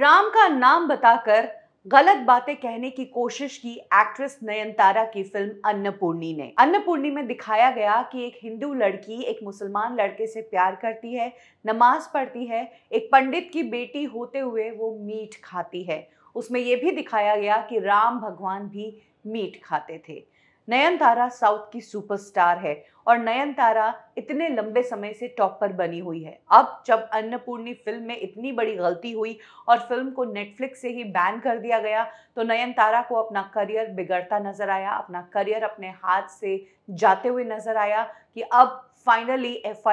राम का नाम बताकर गलत बातें कहने की कोशिश की एक्ट्रेस नयनतारा की फिल्म अन्नपूर्णी ने अन्नपूर्णी में दिखाया गया कि एक हिंदू लड़की एक मुसलमान लड़के से प्यार करती है नमाज पढ़ती है एक पंडित की बेटी होते हुए वो मीट खाती है उसमें यह भी दिखाया गया कि राम भगवान भी मीट खाते थे नयनतारा साउथ की सुपरस्टार है और नयनतारा इतने लंबे समय से टॉप पर बनी हुई है अब जब अन्नपूर्णी फिल्म में इतनी बड़ी गलती हुई और फिल्म को नेटफ्लिक्स से ही बैन कर दिया गया तो नयनतारा को अपना करियर बिगड़ता नजर आया अपना करियर अपने हाथ से जाते हुए नजर आया कि अब फाइनली एफ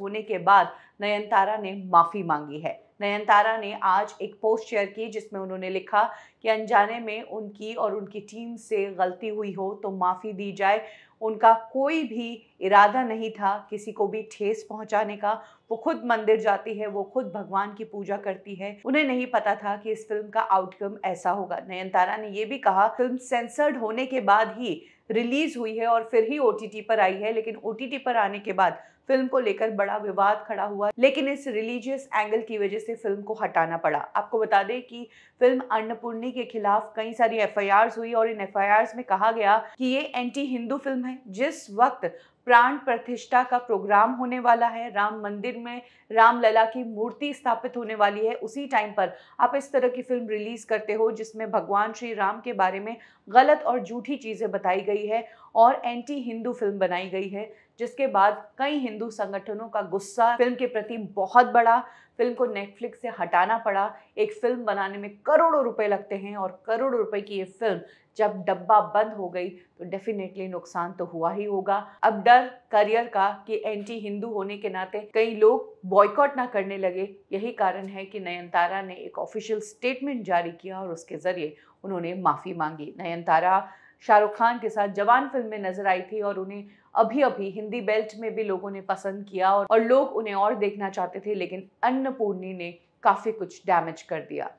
होने के बाद नयनतारा ने माफ़ी मांगी है नयनतारा ने आज एक पोस्ट शेयर की जिसमें उन्होंने लिखा कि अनजाने में उनकी और उनकी टीम से गलती हुई हो तो माफ़ी दी जाए उनका कोई भी इरादा नहीं था किसी को भी ठेस पहुंचाने का वो खुद मंदिर जाती है वो खुद भगवान की पूजा करती है उन्हें नहीं पता था कि इस फिल्म का आउटकम ऐसा होगा नयनतारा ने यह भी कहा फिल्म सेंसर्ड होने के बाद ही रिलीज़ हुई है और फिर ही ओ पर आई है लेकिन ओ पर आने के बाद फिल्म को लेकर बड़ा विवाद खड़ा हुआ लेकिन इस रिलीजियस एंगल की वजह से फिल्म को हटाना पड़ा आपको बता दें कि फिल्म अन्नपूर्णी के खिलाफ कई सारी एफ हुई और इन एफ में कहा गया कि ये एंटी हिंदू फिल्म है जिस वक्त प्राण प्रतिष्ठा का प्रोग्राम होने वाला है राम मंदिर में राम लला की मूर्ति स्थापित होने वाली है उसी टाइम पर आप इस तरह की फिल्म रिलीज़ करते हो जिसमें भगवान श्री राम के बारे में गलत और झूठी चीज़ें बताई गई है और एंटी हिंदू फिल्म बनाई गई है जिसके बाद कई हिंदू संगठनों का गुस्सा फिल्म के प्रति बहुत बड़ा फिल्म को नेटफ्लिक्स से हटाना पड़ा एक फिल्म बनाने में करोड़ों रुपए लगते हैं और करोड़ों रुपए की ये फिल्म जब डब्बा बंद हो गई तो डेफिनेटली नुकसान तो हुआ ही होगा अब डर करियर का कि एंटी हिंदू होने के नाते कई लोग बॉयकॉट ना करने लगे यही कारण है कि नयनतारा ने एक ऑफिशियल स्टेटमेंट जारी किया और उसके ज़रिए उन्होंने माफ़ी मांगी नयनतारा शाहरुख खान के साथ जवान फिल्म में नजर आई थी और उन्हें अभी अभी हिंदी बेल्ट में भी लोगों ने पसंद किया और, और लोग उन्हें और देखना चाहते थे लेकिन अन्नपूर्णी ने काफ़ी कुछ डैमेज कर दिया